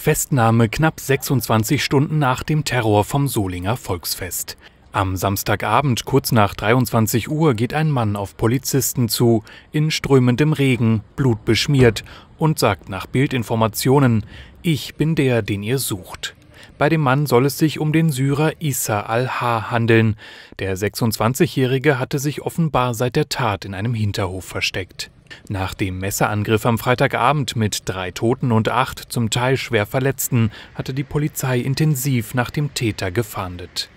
Festnahme knapp 26 Stunden nach dem Terror vom Solinger Volksfest. Am Samstagabend kurz nach 23 Uhr geht ein Mann auf Polizisten zu, in strömendem Regen, blutbeschmiert und sagt nach Bildinformationen, ich bin der, den ihr sucht. Bei dem Mann soll es sich um den Syrer Issa al-Ha handeln. Der 26-Jährige hatte sich offenbar seit der Tat in einem Hinterhof versteckt. Nach dem Messerangriff am Freitagabend mit drei Toten und acht zum Teil schwer Verletzten hatte die Polizei intensiv nach dem Täter gefahndet.